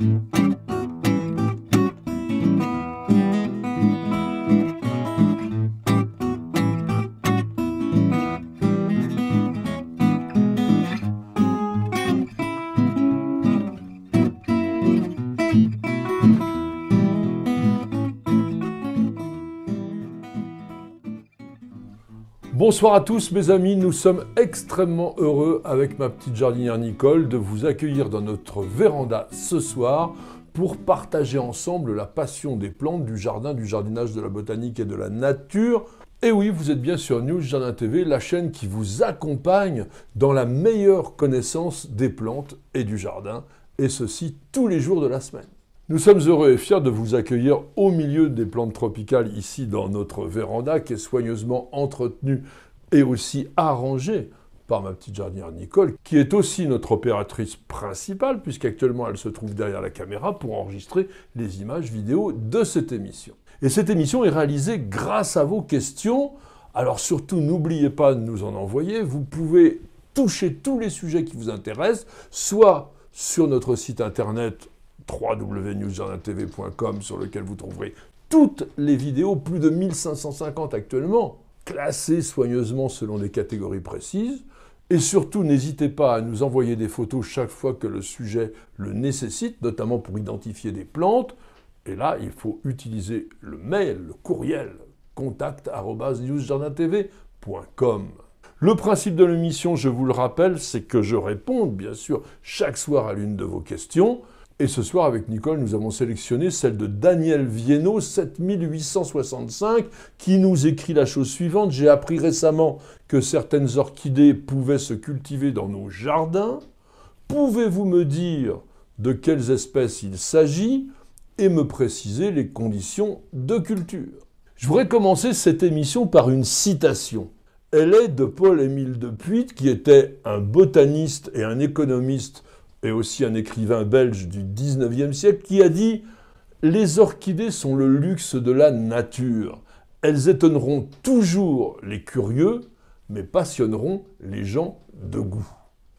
Mm-hmm. Bonsoir à tous mes amis, nous sommes extrêmement heureux avec ma petite jardinière Nicole de vous accueillir dans notre véranda ce soir pour partager ensemble la passion des plantes, du jardin, du jardinage, de la botanique et de la nature. Et oui, vous êtes bien sur News Jardin TV, la chaîne qui vous accompagne dans la meilleure connaissance des plantes et du jardin, et ceci tous les jours de la semaine. Nous sommes heureux et fiers de vous accueillir au milieu des plantes tropicales ici dans notre véranda qui est soigneusement entretenue et aussi arrangée par ma petite jardinière Nicole, qui est aussi notre opératrice principale, puisqu'actuellement elle se trouve derrière la caméra pour enregistrer les images vidéo de cette émission. Et cette émission est réalisée grâce à vos questions. Alors surtout, n'oubliez pas de nous en envoyer. Vous pouvez toucher tous les sujets qui vous intéressent, soit sur notre site internet www.newsjardintv.com sur lequel vous trouverez toutes les vidéos, plus de 1550 actuellement, classées soigneusement selon des catégories précises. Et surtout, n'hésitez pas à nous envoyer des photos chaque fois que le sujet le nécessite, notamment pour identifier des plantes. Et là, il faut utiliser le mail, le courriel, contact.newsjardintv.com. Le principe de l'émission, je vous le rappelle, c'est que je réponde, bien sûr, chaque soir à l'une de vos questions. Et ce soir, avec Nicole, nous avons sélectionné celle de Daniel Viennot, 7865, qui nous écrit la chose suivante. J'ai appris récemment que certaines orchidées pouvaient se cultiver dans nos jardins. Pouvez-vous me dire de quelles espèces il s'agit et me préciser les conditions de culture Je voudrais commencer cette émission par une citation. Elle est de Paul-Émile Depuite, qui était un botaniste et un économiste et aussi un écrivain belge du 19e siècle, qui a dit Les orchidées sont le luxe de la nature. Elles étonneront toujours les curieux, mais passionneront les gens de goût.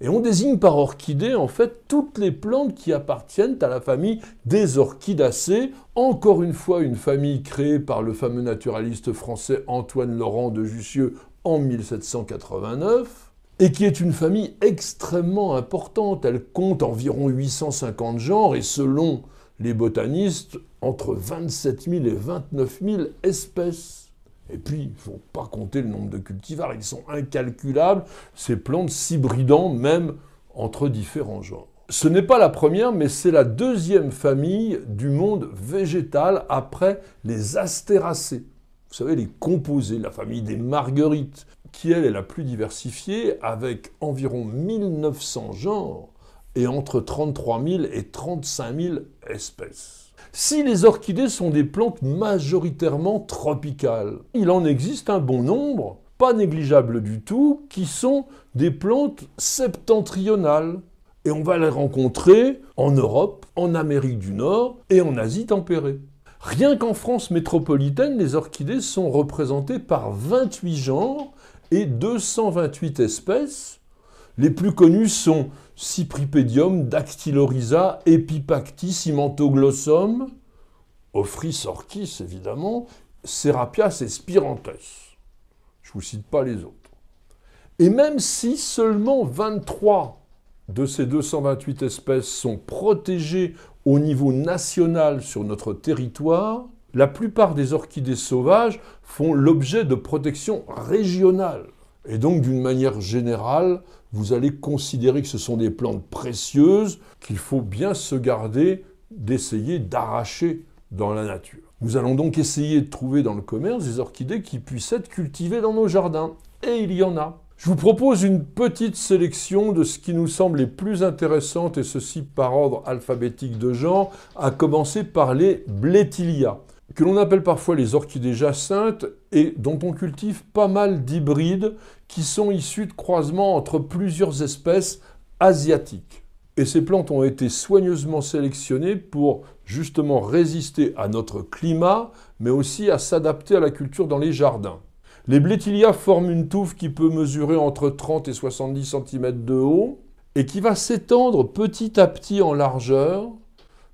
Et on désigne par orchidées, en fait, toutes les plantes qui appartiennent à la famille des orchidacées, encore une fois une famille créée par le fameux naturaliste français Antoine Laurent de Jussieu en 1789 et qui est une famille extrêmement importante. Elle compte environ 850 genres et selon les botanistes, entre 27 000 et 29 000 espèces. Et puis, il ne faut pas compter le nombre de cultivars, ils sont incalculables, ces plantes s'hybridant même entre différents genres. Ce n'est pas la première, mais c'est la deuxième famille du monde végétal après les astéracées. Vous savez, les composés, la famille des marguerites, qui elle est la plus diversifiée, avec environ 1900 genres et entre 33 000 et 35 000 espèces. Si les orchidées sont des plantes majoritairement tropicales, il en existe un bon nombre, pas négligeable du tout, qui sont des plantes septentrionales. Et on va les rencontrer en Europe, en Amérique du Nord et en Asie tempérée. Rien qu'en France métropolitaine, les orchidées sont représentées par 28 genres et 228 espèces. Les plus connues sont Cypripedium, Dactylorhiza, Epipactis, Cimantoglossum, Ophrys orchis évidemment, Serapias et Spirantes. Je ne vous cite pas les autres. Et même si seulement 23 de ces 228 espèces sont protégées au niveau national sur notre territoire, la plupart des orchidées sauvages font l'objet de protection régionale. Et donc, d'une manière générale, vous allez considérer que ce sont des plantes précieuses qu'il faut bien se garder d'essayer d'arracher dans la nature. Nous allons donc essayer de trouver dans le commerce des orchidées qui puissent être cultivées dans nos jardins. Et il y en a. Je vous propose une petite sélection de ce qui nous semble les plus intéressantes, et ceci par ordre alphabétique de genre, à commencer par les blétilia que l'on appelle parfois les orchidées jacinthes et dont on cultive pas mal d'hybrides qui sont issus de croisements entre plusieurs espèces asiatiques. Et ces plantes ont été soigneusement sélectionnées pour justement résister à notre climat, mais aussi à s'adapter à la culture dans les jardins. Les blétilia forment une touffe qui peut mesurer entre 30 et 70 cm de haut et qui va s'étendre petit à petit en largeur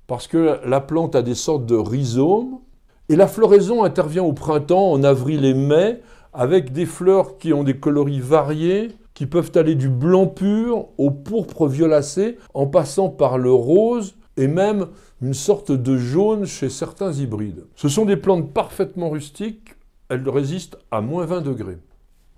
parce que la plante a des sortes de rhizomes et la floraison intervient au printemps, en avril et mai, avec des fleurs qui ont des coloris variés, qui peuvent aller du blanc pur au pourpre violacé, en passant par le rose et même une sorte de jaune chez certains hybrides. Ce sont des plantes parfaitement rustiques, elles résistent à moins 20 degrés.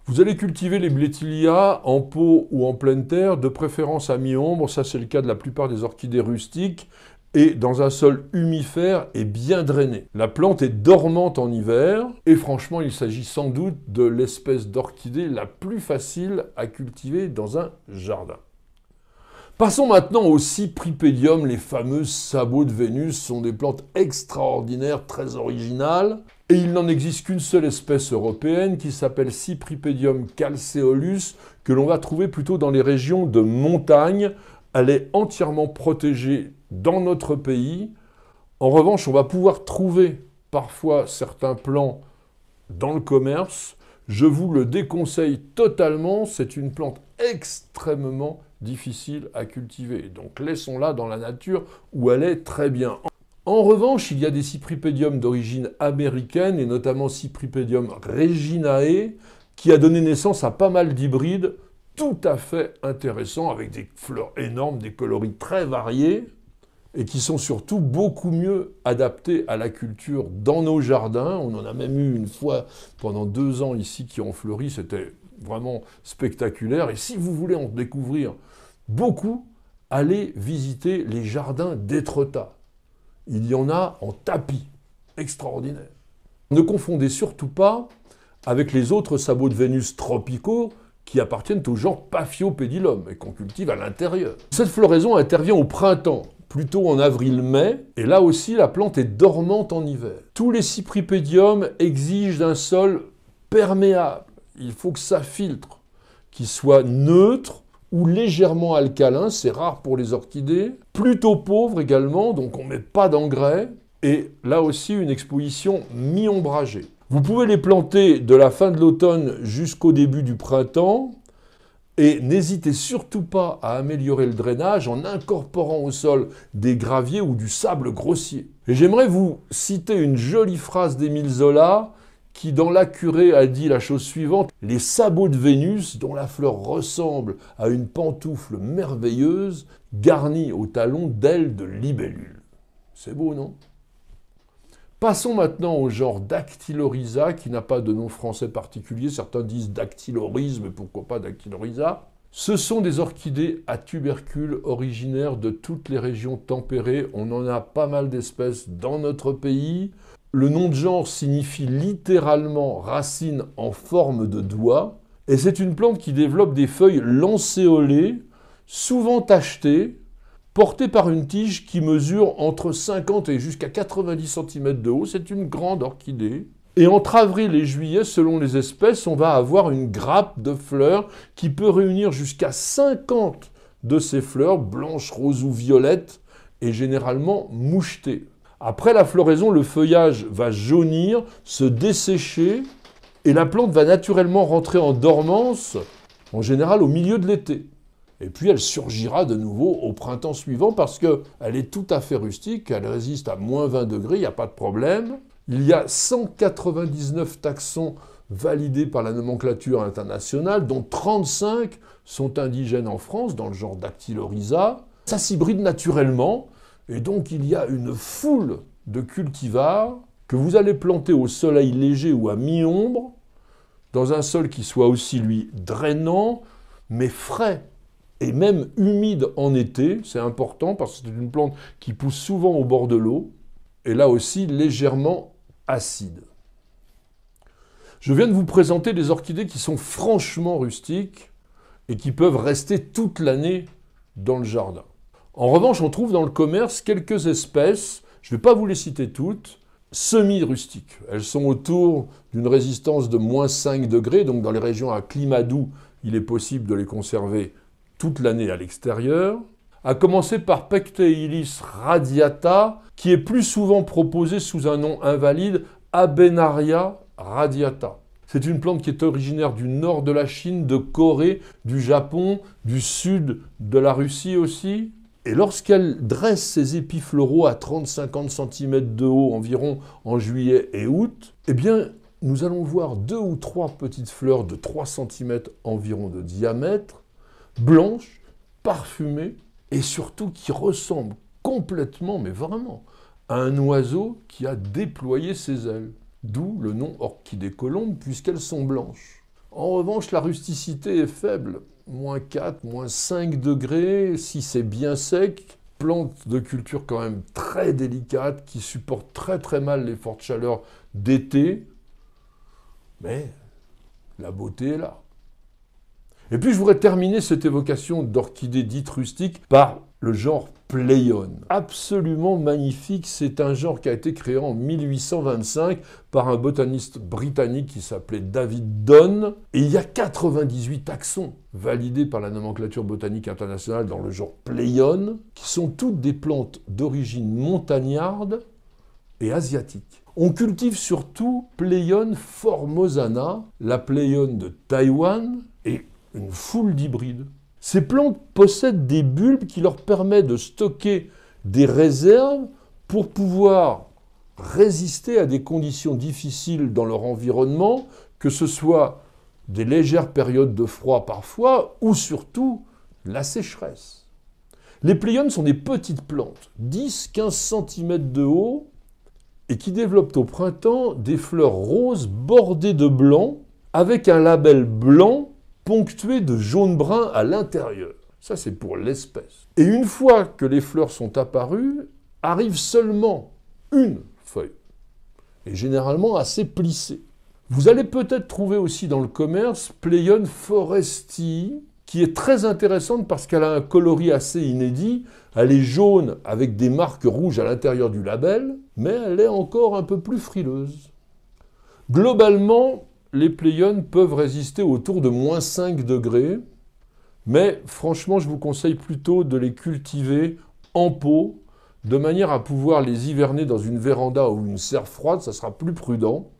Vous allez cultiver les blétilias en pot ou en pleine terre, de préférence à mi-ombre, ça c'est le cas de la plupart des orchidées rustiques, et dans un sol humifère et bien drainé. La plante est dormante en hiver et franchement il s'agit sans doute de l'espèce d'orchidée la plus facile à cultiver dans un jardin. Passons maintenant au Cypripedium, les fameux sabots de Vénus sont des plantes extraordinaires, très originales, et il n'en existe qu'une seule espèce européenne qui s'appelle Cypripedium calceolus, que l'on va trouver plutôt dans les régions de montagne. Elle est entièrement protégée dans notre pays. En revanche, on va pouvoir trouver parfois certains plants dans le commerce. Je vous le déconseille totalement, c'est une plante extrêmement difficile à cultiver. Donc laissons-la dans la nature où elle est très bien. En revanche, il y a des cypripédiums d'origine américaine et notamment Cypripedium reginae qui a donné naissance à pas mal d'hybrides tout à fait intéressants avec des fleurs énormes, des coloris très variés et qui sont surtout beaucoup mieux adaptés à la culture dans nos jardins. On en a même eu une fois pendant deux ans ici qui ont fleuri, c'était vraiment spectaculaire. Et si vous voulez en découvrir beaucoup, allez visiter les jardins d'Étretat. Il y en a en tapis, extraordinaire. Ne confondez surtout pas avec les autres sabots de Vénus tropicaux qui appartiennent au genre Paphiopédilum et qu'on cultive à l'intérieur. Cette floraison intervient au printemps plutôt en avril-mai, et là aussi la plante est dormante en hiver. Tous les cypripédiums exigent un sol perméable. Il faut que ça filtre, qu'il soit neutre ou légèrement alcalin, c'est rare pour les orchidées, plutôt pauvre également, donc on ne met pas d'engrais, et là aussi une exposition mi-ombragée. Vous pouvez les planter de la fin de l'automne jusqu'au début du printemps, et n'hésitez surtout pas à améliorer le drainage en incorporant au sol des graviers ou du sable grossier. Et j'aimerais vous citer une jolie phrase d'Émile Zola qui, dans La Curée, a dit la chose suivante Les sabots de Vénus, dont la fleur ressemble à une pantoufle merveilleuse, garnie au talon d'ailes de libellule. C'est beau, non Passons maintenant au genre dactylorhiza, qui n'a pas de nom français particulier. Certains disent Dactylorisme, mais pourquoi pas dactylorhiza Ce sont des orchidées à tubercules originaires de toutes les régions tempérées. On en a pas mal d'espèces dans notre pays. Le nom de genre signifie littéralement racine en forme de doigt. Et c'est une plante qui développe des feuilles lancéolées, souvent tachetées, portée par une tige qui mesure entre 50 et jusqu'à 90 cm de haut. C'est une grande orchidée. Et entre avril et juillet, selon les espèces, on va avoir une grappe de fleurs qui peut réunir jusqu'à 50 de ces fleurs, blanches, roses ou violettes, et généralement mouchetées. Après la floraison, le feuillage va jaunir, se dessécher, et la plante va naturellement rentrer en dormance, en général au milieu de l'été. Et puis elle surgira de nouveau au printemps suivant parce qu'elle est tout à fait rustique, elle résiste à moins 20 degrés, il n'y a pas de problème. Il y a 199 taxons validés par la nomenclature internationale, dont 35 sont indigènes en France, dans le genre Dactylorhiza. Ça s'hybride naturellement, et donc il y a une foule de cultivars que vous allez planter au soleil léger ou à mi-ombre, dans un sol qui soit aussi, lui, drainant, mais frais, et même humide en été, c'est important parce que c'est une plante qui pousse souvent au bord de l'eau, et là aussi légèrement acide. Je viens de vous présenter des orchidées qui sont franchement rustiques et qui peuvent rester toute l'année dans le jardin. En revanche, on trouve dans le commerce quelques espèces, je ne vais pas vous les citer toutes, semi-rustiques. Elles sont autour d'une résistance de moins 5 degrés, donc dans les régions à climat doux, il est possible de les conserver toute l'année à l'extérieur, à commencer par Pecteilis radiata, qui est plus souvent proposée sous un nom invalide, Abenaria radiata. C'est une plante qui est originaire du nord de la Chine, de Corée, du Japon, du sud de la Russie aussi. Et lorsqu'elle dresse ses épis floraux à 30-50 cm de haut environ en juillet et août, eh bien, nous allons voir deux ou trois petites fleurs de 3 cm environ de diamètre blanche, parfumée, et surtout qui ressemble complètement, mais vraiment, à un oiseau qui a déployé ses ailes. D'où le nom orchidée colombe, puisqu'elles sont blanches. En revanche, la rusticité est faible. Moins 4, moins 5 degrés, si c'est bien sec, plante de culture quand même très délicate, qui supporte très très mal les fortes chaleurs d'été. Mais la beauté est là. Et puis je voudrais terminer cette évocation d'orchidées dites rustiques par le genre Pléone. Absolument magnifique, c'est un genre qui a été créé en 1825 par un botaniste britannique qui s'appelait David donne Et il y a 98 taxons validés par la nomenclature botanique internationale dans le genre Pléone, qui sont toutes des plantes d'origine montagnarde et asiatique. On cultive surtout Pléone formosana, la Pléone de Taïwan, et une foule d'hybrides. Ces plantes possèdent des bulbes qui leur permettent de stocker des réserves pour pouvoir résister à des conditions difficiles dans leur environnement, que ce soit des légères périodes de froid parfois, ou surtout la sécheresse. Les pléiones sont des petites plantes, 10-15 cm de haut, et qui développent au printemps des fleurs roses bordées de blanc, avec un label blanc ponctuée de jaune-brun à l'intérieur. Ça, c'est pour l'espèce. Et une fois que les fleurs sont apparues, arrive seulement une feuille, et généralement assez plissée. Vous allez peut-être trouver aussi dans le commerce Pleione foresti, qui est très intéressante parce qu'elle a un coloris assez inédit. Elle est jaune avec des marques rouges à l'intérieur du label, mais elle est encore un peu plus frileuse. Globalement, les Pléiades peuvent résister autour de moins 5 degrés, mais franchement, je vous conseille plutôt de les cultiver en pot, de manière à pouvoir les hiverner dans une véranda ou une serre froide, ça sera plus prudent.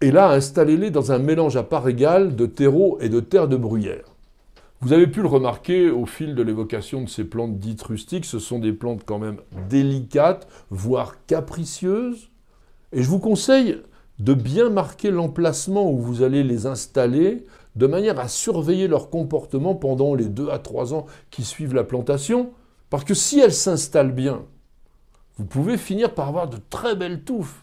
Et là, installez-les dans un mélange à part égale de terreau et de terre de bruyère. Vous avez pu le remarquer au fil de l'évocation de ces plantes dites rustiques, ce sont des plantes quand même délicates, voire capricieuses. Et je vous conseille de bien marquer l'emplacement où vous allez les installer, de manière à surveiller leur comportement pendant les 2 à 3 ans qui suivent la plantation, parce que si elles s'installent bien, vous pouvez finir par avoir de très belles touffes.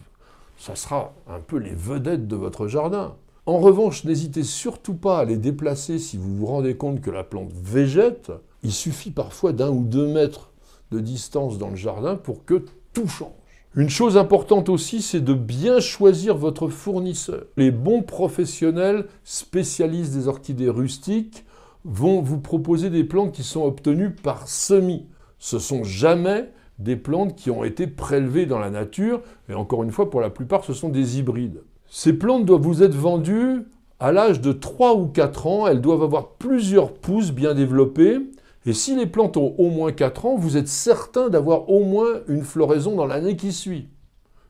Ça sera un peu les vedettes de votre jardin. En revanche, n'hésitez surtout pas à les déplacer si vous vous rendez compte que la plante végète. Il suffit parfois d'un ou deux mètres de distance dans le jardin pour que tout change. Une chose importante aussi, c'est de bien choisir votre fournisseur. Les bons professionnels spécialistes des orchidées rustiques vont vous proposer des plantes qui sont obtenues par semis. Ce sont jamais des plantes qui ont été prélevées dans la nature, et encore une fois, pour la plupart, ce sont des hybrides. Ces plantes doivent vous être vendues à l'âge de 3 ou 4 ans, elles doivent avoir plusieurs pousses bien développées, et si les plantes ont au moins 4 ans, vous êtes certain d'avoir au moins une floraison dans l'année qui suit.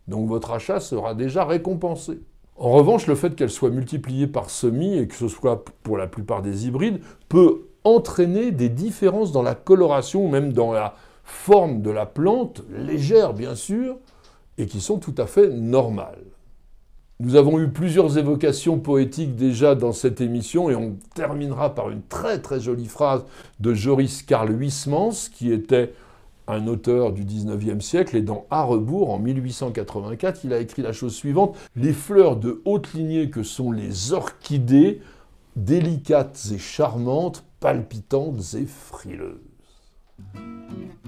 Donc votre achat sera déjà récompensé. En revanche, le fait qu'elles soient multipliées par semis et que ce soit pour la plupart des hybrides peut entraîner des différences dans la coloration même dans la forme de la plante, légère bien sûr, et qui sont tout à fait normales. Nous avons eu plusieurs évocations poétiques déjà dans cette émission et on terminera par une très très jolie phrase de Joris Karl Huysmans qui était un auteur du 19e siècle et dans À en 1884, il a écrit la chose suivante Les fleurs de haute lignée que sont les orchidées, délicates et charmantes, palpitantes et frileuses.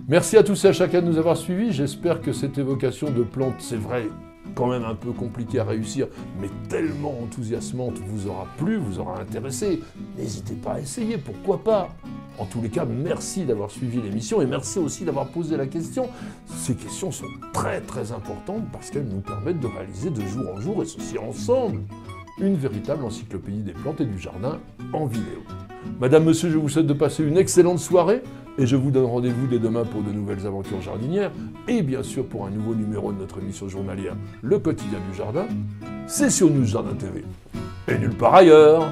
Merci à tous et à chacun de nous avoir suivis. J'espère que cette évocation de plantes, c'est vrai, quand même un peu compliqué à réussir, mais tellement enthousiasmante, vous aura plu, vous aura intéressé. N'hésitez pas à essayer, pourquoi pas en tous les cas, merci d'avoir suivi l'émission et merci aussi d'avoir posé la question. Ces questions sont très très importantes parce qu'elles nous permettent de réaliser de jour en jour, et ceci ensemble, une véritable encyclopédie des plantes et du jardin en vidéo. Madame, monsieur, je vous souhaite de passer une excellente soirée. Et je vous donne rendez-vous dès demain pour de nouvelles aventures jardinières et bien sûr pour un nouveau numéro de notre émission journalière Le quotidien du jardin. C'est sur nous, Jardin TV et nulle part ailleurs.